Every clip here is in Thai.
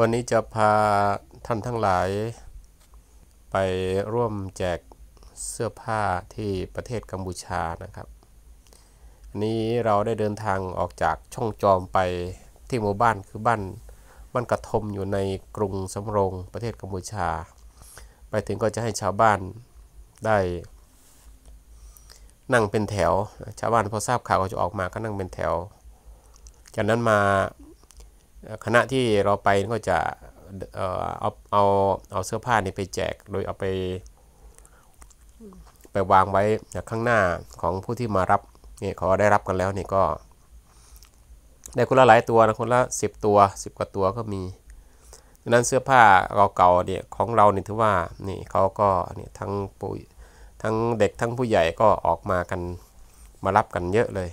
วันนี้จะพาท่านทั้งหลาย ไปร่วมแจกเสื้อผ้าที่ประเทศกัมพูชานะครับนี้เราได้เดินทางออกจากช่องจอมไปที่หมู่บ้านคือบ้านบ้านกระทมอยู่ในกรุงสำโรงประเทศกัมพูชา ไปถึงก็จะให้ชาวบ้านได้ นั่งเป็นแถว ชาวบ้านพอทราบข่าวก็จะออกมาก็นั่งเป็นแถว จากนั้นมาคณะที่เราไปก็จะเอาเอาเอาเสื้อผ้านี่ไปแจก โดยเอาไป ไปวางไว้ข้างหน้าของผู้ที่มารับนี่เขาได้รับกันแล้วนี่ก็ได้คนละหลายตัวนะคนละ10ตัว10กว่าตัวก็มีดังนั้นเสื้อผ้าเก่าๆเนี่ยของเราเนี่ยถือว่านี่เขาก็เนี่ยทั้งปุ๋ยทั้งเด็กทั้งผู้ใหญ่ก็ออกมากันมารับกันเยอะเลย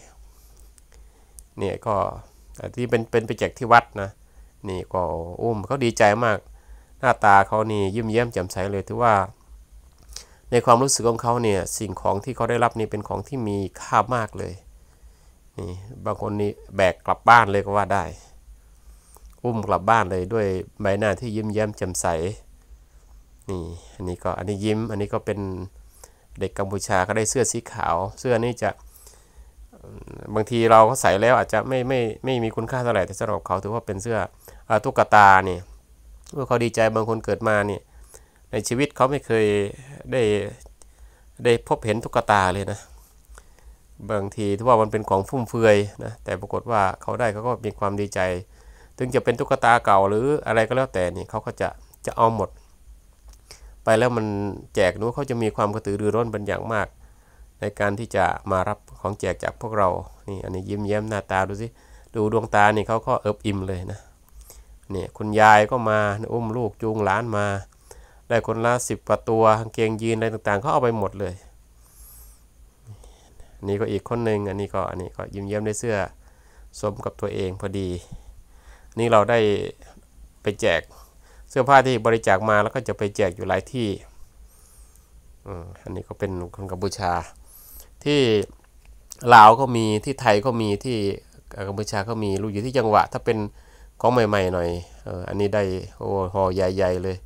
เนี่ยก็ที่เป็นเป็นไปแจกที่วัดนะนี่ก็อุ้มเขาดีใจมาก หน้าตาเขานี่ยิ้มเยี่ยมแจ่มใสเลย ถือว่า ในความรู้สึกของเขาเนี่ยสิ่งของที่เขาได้รับนี่เป็นของที่มีค่ามากเลยนี่บางคนนี่แบกกลับบ้านเลยก็ว่าได้ อุ้มกลับบ้านเลยด้วยใบหน้าที่ยิ้มเย้มแจ่มใส นี่อันนี้ก็อันนี้ยิ้ม อันนี้ก็เป็นเด็กกัมพูชาก็ได้เสื้อสีขาว เสื้อนี่จะบางทีเราก็ใส่แล้วอาจจะไม่ไม่ไม่มีคุณค่าเท่าไหร่แต่สำหรับเขาถือว่าเป็นเสื้อตุ๊กตาเนี่ยเมื่อเขาดีใจบางคนเกิดมาเนี่ยในชีวิตเขาไม่เคยได้ได้พบเห็นตุ๊กตาเลยนะ บางทีถือว่ามันเป็นของฟุ่มเฟือยนะแต่ปรากฏว่าเขาได้เขาก็มีความดีใจ ถึงจะเป็นตุ๊กตาเก่าหรืออะไรก็แล้วแต่นี่ เขาก็จะจะเอาหมด ไปแล้วมันแจกนู้เขาจะมีความกระตือรือร้นเป็นอย่างมากในการที่จะมารับของแจกจากพวกเรา นี่อันนี้ยิ้มแย้มหน้าตาดูสิ ดูดวงตานี่เขาก็เอิบอิ่มเลยนะ นี่คุณยายก็มา อุ้มลูกจูงหลานมา ได้คนละสิบกว่าตัวเกงยีนอะไรต่างๆเขาเอาไปหมดเลย นี่ก็อีกคนหนึ่งอันนี้ก็อันนี้ก็ยิ้มแย้มในเสื้อสมกับตัวเองพอดี นี่เราได้ไปแจกเสื้อผ้าที่บริจาคมา แล้วก็จะไปแจกอยู่หลายที่ อันนี้ก็เป็นคนกัมพูชาที่ลาวก็มีที่ไทยก็มีที่กัมพูชา ก็มีรู้อยู่ที่จังหวะถ้าเป็นของใหม่ๆหน่อย อันนี้ได้โอ้ห่อใหญ่ๆเลย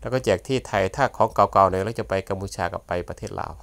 แล้วก็แจกที่ไทยถ้าของเก่าๆหน่อยเราจะไปกัมพูชากับไปประเทศลาว